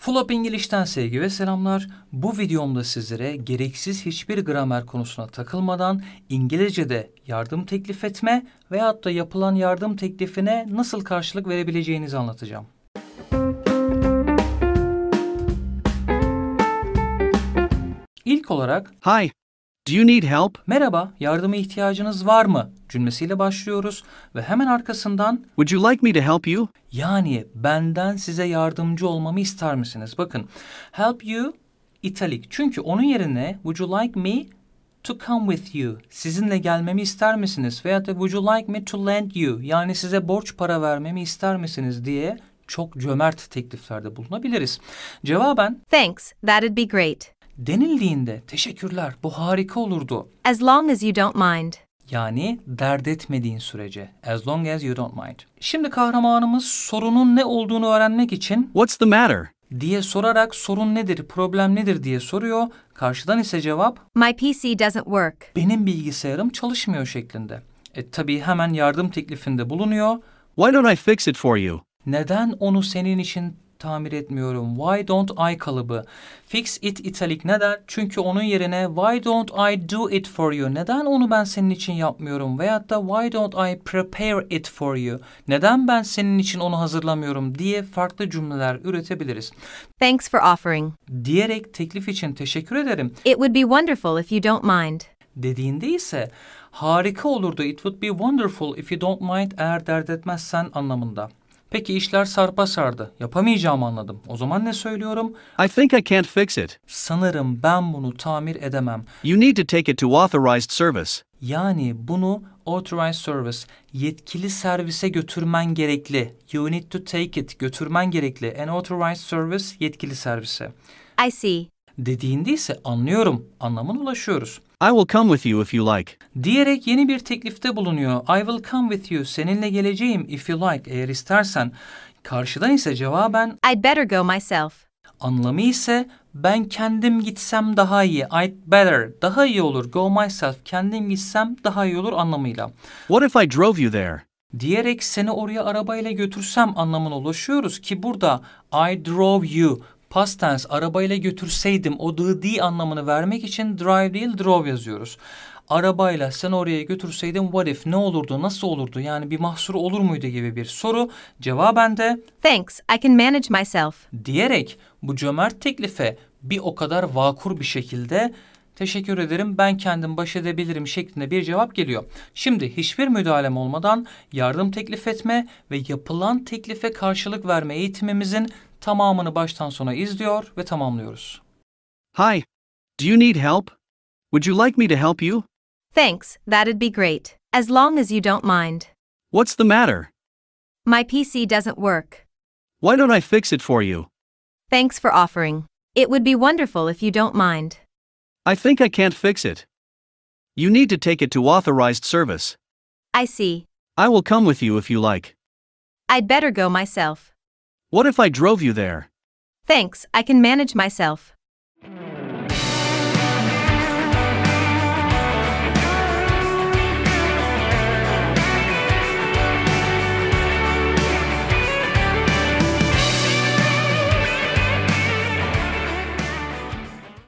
Fulap İngiliz'den sevgi ve selamlar. Bu videomda sizlere gereksiz hiçbir gramer konusuna takılmadan İngilizce'de yardım teklif etme veyahut da yapılan yardım teklifine nasıl karşılık verebileceğinizi anlatacağım. İlk olarak Hi, Do you need help? Merhaba, yardıma ihtiyacınız var mı? cümlesiyle başlıyoruz ve hemen arkasından Would you like me to help you? Yani benden size yardımcı olmamı ister misiniz? Bakın, help you italik. Çünkü onun yerine would you like me to come with you? Sizinle gelmemi ister misiniz? Veya da would you like me to lend you? Yani size borç para vermemi ister misiniz diye çok cömert tekliflerde bulunabiliriz. Cevaben Thanks, that'd be great denildiğinde teşekkürler bu harika olurdu. As long as you don't mind. Yani dert etmediğin sürece. As long as you don't mind. Şimdi kahramanımız sorunun ne olduğunu öğrenmek için What's the matter? diye sorarak sorun nedir, problem nedir diye soruyor. Karşıdan ise cevap My PC doesn't work. Benim bilgisayarım çalışmıyor şeklinde. E tabii hemen yardım teklifinde bulunuyor. Why don't I fix it for you? Neden onu senin için tamir etmiyorum. Why don't I kalıbı. Fix it italik neden? Çünkü onun yerine why don't I do it for you? Neden onu ben senin için yapmıyorum? Veyahut da why don't I prepare it for you? Neden ben senin için onu hazırlamıyorum diye farklı cümleler üretebiliriz. Thanks for offering. Diyerek teklif için teşekkür ederim. It would be wonderful if you don't mind. Dediğinde ise harika olurdu. It would be wonderful if you don't mind eğer dert etmezsen anlamında. Peki işler sarpa sardı. Yapamayacağımı anladım. O zaman ne söylüyorum? I think I can't fix it. Sanırım ben bunu tamir edemem. You need to take it to authorized service. Yani bunu authorized service, yetkili servise götürmen gerekli. You need to take it, götürmen gerekli. An authorized service, yetkili servise. I see. Dediğinde ise anlıyorum, anlamına ulaşıyoruz. I will come with you if you like. Diyerek yeni bir teklifte bulunuyor. I will come with you. Seninle geleceğim if you like. Eğer istersen. Karşıdan ise cevaben I'd better go myself. Anlamı ise ben kendim gitsem daha iyi. I'd better. Daha iyi olur. Go myself. Kendim gitsem daha iyi olur anlamıyla. What if I drove you there? Diyerek seni oraya arabayla götürsem anlamını ulaşıyoruz ki burada I drove you past tense arabayla götürseydim o D the anlamını vermek için drive değil drove yazıyoruz. Arabayla sen oraya götürseydim what if ne olurdu nasıl olurdu yani bir mahsur olur muydu gibi bir soru cevaben de Thanks I can manage myself diyerek bu cömert teklife bir o kadar vakur bir şekilde teşekkür ederim ben kendim baş edebilirim şeklinde bir cevap geliyor. Şimdi hiçbir müdahalem olmadan yardım teklif etme ve yapılan teklife karşılık verme eğitimimizin tamamını baştan sona izliyor ve tamamlıyoruz. Hi. Do you need help? Would you like me to help you? Thanks, that'd be great, as long as you don't mind. What's the matter? My PC doesn't work. Why don't I fix it for you? Thanks for offering. It would be wonderful if you don't mind. I think I can't fix it. You need to take it to authorized service. I see. I will come with you if you like. I'd better go myself. What if I drove you there? Thanks, I can manage myself.